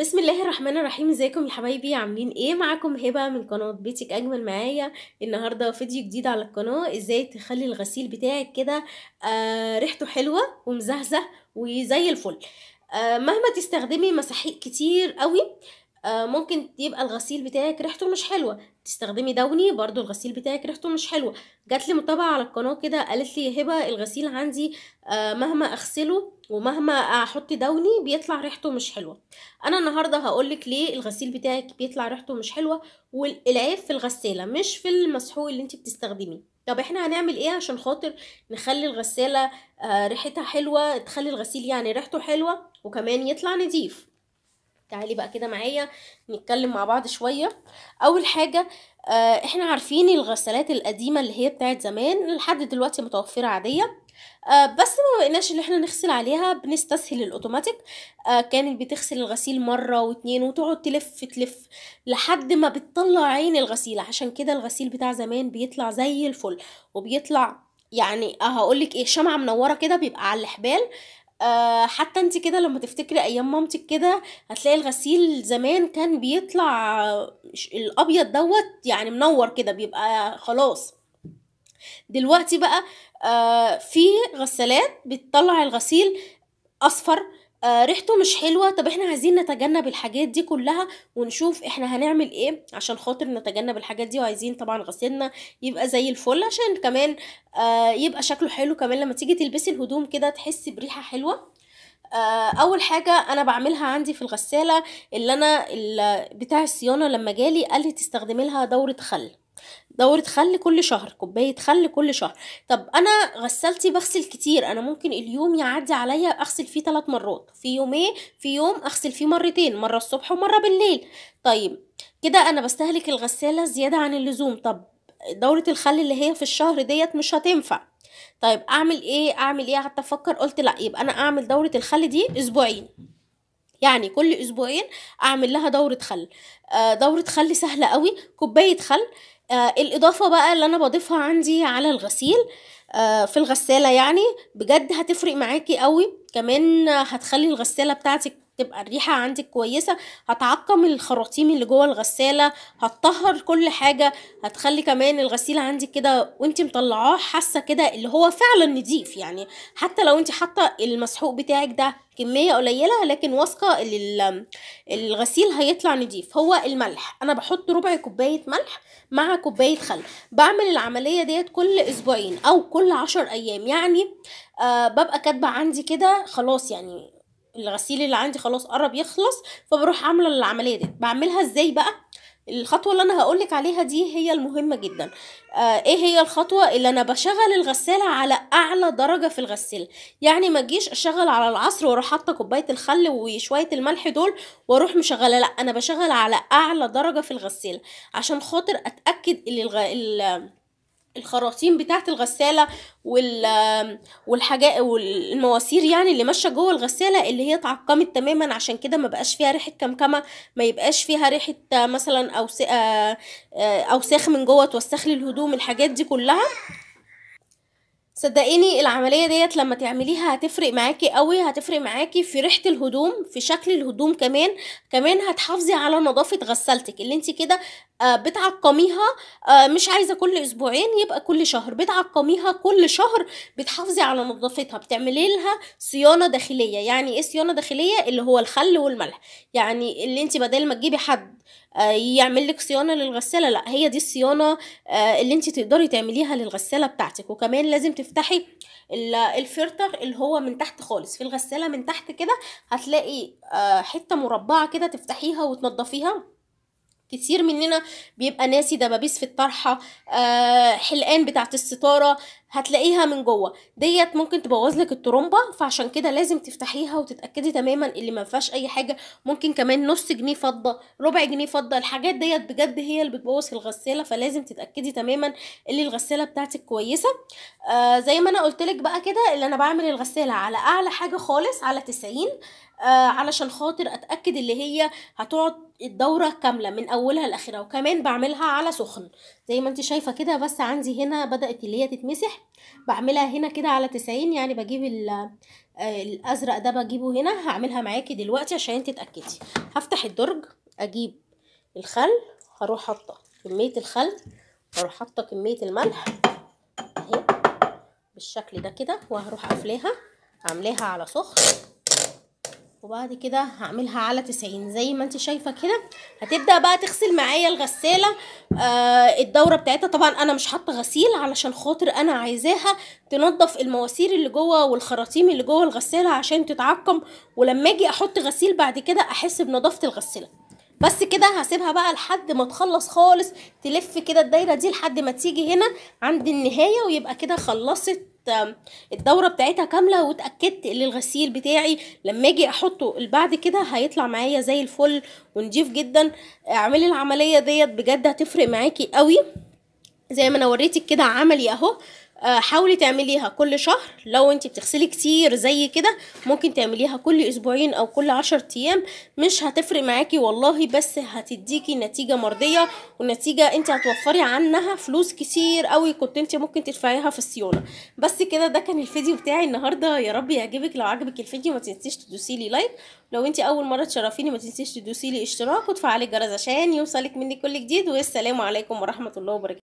بسم الله الرحمن الرحيم ازيكم يا حبايبي عاملين ايه معاكم هبه من قناه بيتك اجمل معايا النهارده فيديو جديد على القناه ازاي تخلي الغسيل بتاعك كده آه ريحته حلوه ومزهزه وزي الفل آه مهما تستخدمي مساحيق كتير قوي آه، ممكن يبقى الغسيل بتاعك ريحته مش حلوه تستخدمي دوني برضو الغسيل بتاعك ريحته مش حلوه جات لي متابعه على القناه كده قالت لي يا هبه الغسيل عندي آه، مهما اغسله ومهما احط دوني بيطلع ريحته مش حلوه انا النهارده هقولك ليه الغسيل بتاعك بيطلع ريحته مش حلوه والعيب في الغساله مش في المسحوق اللي انت بتستخدميه طب احنا هنعمل ايه عشان خاطر نخلي الغساله آه، ريحتها حلوه تخلي الغسيل يعني ريحته حلوه وكمان يطلع نضيف تعالي بقى كده معايا نتكلم مع بعض شوية أول حاجة آه احنا عارفين الغسالات القديمة اللي هي بتاعت زمان لحد دلوقتي متوفرة عادية آه بس ما بقيناش اللي احنا نغسل عليها بنستسهل الاوتوماتيك آه كانت بتغسل الغسيل مرة واتنين وتقعد تلف تلف لحد ما بتطلع عين الغسيل عشان كده الغسيل بتاع زمان بيطلع زي الفل وبيطلع يعني آه، هقولك ايه شمعة منورة كده بيبقى على الحبال آه، حتى انت كده لما تفتكري ايام مامتك كده هتلاقي الغسيل زمان كان بيطلع الابيض دوت يعني منور كده بيبقى خلاص دلوقتي بقى آه، في غسالات بتطلع الغسيل اصفر آه ريحته مش حلوه طب احنا عايزين نتجنب الحاجات دي كلها ونشوف احنا هنعمل ايه عشان خاطر نتجنب الحاجات دي وعايزين طبعا غسيلنا يبقى زي الفل عشان كمان آه يبقى شكله حلو كمان لما تيجي تلبسي الهدوم كده تحسي بريحه حلوه آه، اول حاجه انا بعملها عندي في الغساله اللي انا بتاع الصيانه لما جالي قال لي تستخدمي لها دوره خل دورة خل كل شهر كوباية خل كل شهر طب أنا غسالتي بغسل كتير أنا ممكن اليوم يعدي عليا أغسل فيه ثلاث مرات في يومين في يوم أغسل فيه مرتين مرة الصبح ومرة بالليل طيب كده أنا بستهلك الغسالة زيادة عن اللزوم طب دورة الخل اللي هي في الشهر ديت مش هتنفع طيب أعمل إيه أعمل إيه قعدت أفكر قلت لأ يبقى أنا أعمل دورة الخل دي أسبوعين يعني كل اسبوعين اعمل لها دوره خل آه دوره خل سهله قوي كوبايه خل آه الإضافة بقى اللي أنا بضيفها عندي على الغسيل آه في الغسالة يعني بجد هتفرق معاكي قوي كمان هتخلي الغسالة بتاعتك تبقى الريحة عندك كويسة هتعقم الخراطيم اللي جوه الغسالة هتطهر كل حاجة هتخلي كمان الغسيل عندك كده وانت مطلعاه حاسة كده اللي هو فعلا نضيف يعني حتى لو انت حاطة المسحوق بتاعك ده كمية قليلة لكن واثقة ان الغسيل هيطلع نضيف هو الملح انا بحط ربع كوباية ملح مع كوباية خل بعمل العملية ديت كل اسبوعين او كل عشر ايام يعني آه ببقى كاتبة عندي كده خلاص يعني الغسيل اللي عندي خلاص قرب يخلص فبروح عامله العمليه دي بعملها ازاي بقى الخطوه اللي انا هقولك عليها دي هي المهمه جدا آه ايه هي الخطوه اللي انا بشغل الغساله على اعلى درجه في الغساله يعني ما اجيش اشغل على العصر واروح حاطه كوبايه الخل وشويه الملح دول واروح مشغله لا انا بشغل على اعلى درجه في الغساله عشان خاطر اتاكد ان الغ... الخراطيم بتاعت الغساله وال والحاجات والمواسير يعني اللي ماشيه جوه الغساله اللي هي اتعقمت تماما عشان كده ما بقاش فيها ريحه كمكمه ما يبقاش فيها ريحه آه، مثلا آه، آه، اوساخ من جوه توسخ لي الهدوم الحاجات دي كلها صدقيني العمليه ديت لما تعمليها هتفرق معاكي قوي هتفرق معاكي في ريحه الهدوم في شكل الهدوم كمان كمان هتحافظي على نظافه غسالتك اللي انت كده آه، بتعقميها آه، مش عايزه كل اسبوعين يبقى كل شهر بتعقميها كل شهر بتحافظي على نظافتها بتعملي لها صيانه داخليه يعني ايه صيانه داخليه اللي هو الخل والملح يعني اللي انت بدل ما تجيبي حد آه، يعمل لك صيانه للغساله لا هي دي الصيانه آه، اللي انت تقدري تعمليها للغساله بتاعتك وكمان لازم تفتحي الفلتر اللي هو من تحت خالص في الغساله من تحت كده هتلاقي آه، حته مربعه كده تفتحيها وتنضفيها كتير مننا بيبقى ناسي دبابيس في الطرحه حلقان بتاعه الستاره هتلاقيها من جوه ديت ممكن تبوظ لك الترومبه فعشان كده لازم تفتحيها وتتاكدي تماما اللي ما فيهاش اي حاجه ممكن كمان نص جنيه فضه ربع جنيه فضه الحاجات ديت بجد هي اللي بتبوظ الغساله فلازم تتاكدي تماما اللي الغساله بتاعتك كويسه آه زي ما انا قلت لك بقى كده اللي انا بعمل الغساله على اعلى حاجه خالص على 90 آه علشان خاطر اتاكد اللي هي هتقعد الدوره كامله من اولها لاخرها وكمان بعملها على سخن زي ما انت شايفه كده بس عندي هنا بدات اللي هي تتمسح بعملها هنا كده على تسعين يعني بجيب الازرق ده بجيبه هنا هعملها معاكي دلوقتي عشان تتاكدي هفتح الدرج اجيب الخل هروح حاطه كميه الخل هروح حاطه كميه الملح اهي بالشكل ده كده وهروح قافلاها عاملاها على سخن وبعد كده هعملها على 90 زي ما انت شايفه كده هتبدا بقى تغسل معايا الغساله آه الدوره بتاعتها طبعا انا مش حاطه غسيل علشان خاطر انا عايزاها تنظف المواسير اللي جوه والخراطيم اللي جوه الغساله عشان تتعقم ولما اجي احط غسيل بعد كده احس بنظافه الغساله بس كده هسيبها بقى لحد ما تخلص خالص تلف كده الدايره دي لحد ما تيجي هنا عند النهايه ويبقى كده خلصت الدوره بتاعتها كامله واتاكدت ان الغسيل بتاعي لما اجي احطه بعد كده هيطلع معايا زي الفل ونضيف جدا اعملي العمليه ديت بجد هتفرق معاكي قوي زي ما انا وريتك كده عملي اهو آه، حاولي تعمليها كل شهر لو انت بتغسلي كتير زي كده ممكن تعمليها كل اسبوعين او كل عشر ايام مش هتفرق معاكي والله بس هتديكي نتيجة مرضية ونتيجة انت هتوفري عنها فلوس كتير قوي كنت انت ممكن تدفعيها في الصيانة بس كده ده كان الفيديو بتاعي النهاردة يا رب يعجبك لو عجبك الفيديو ما تنسيش تدوسي لي لايك لو انت اول مرة تشرفيني ما تنسيش تدوسي لي اشتراك وتفعلي الجرس عشان يوصلك مني كل جديد والسلام عليكم ورحمة الله وبركاته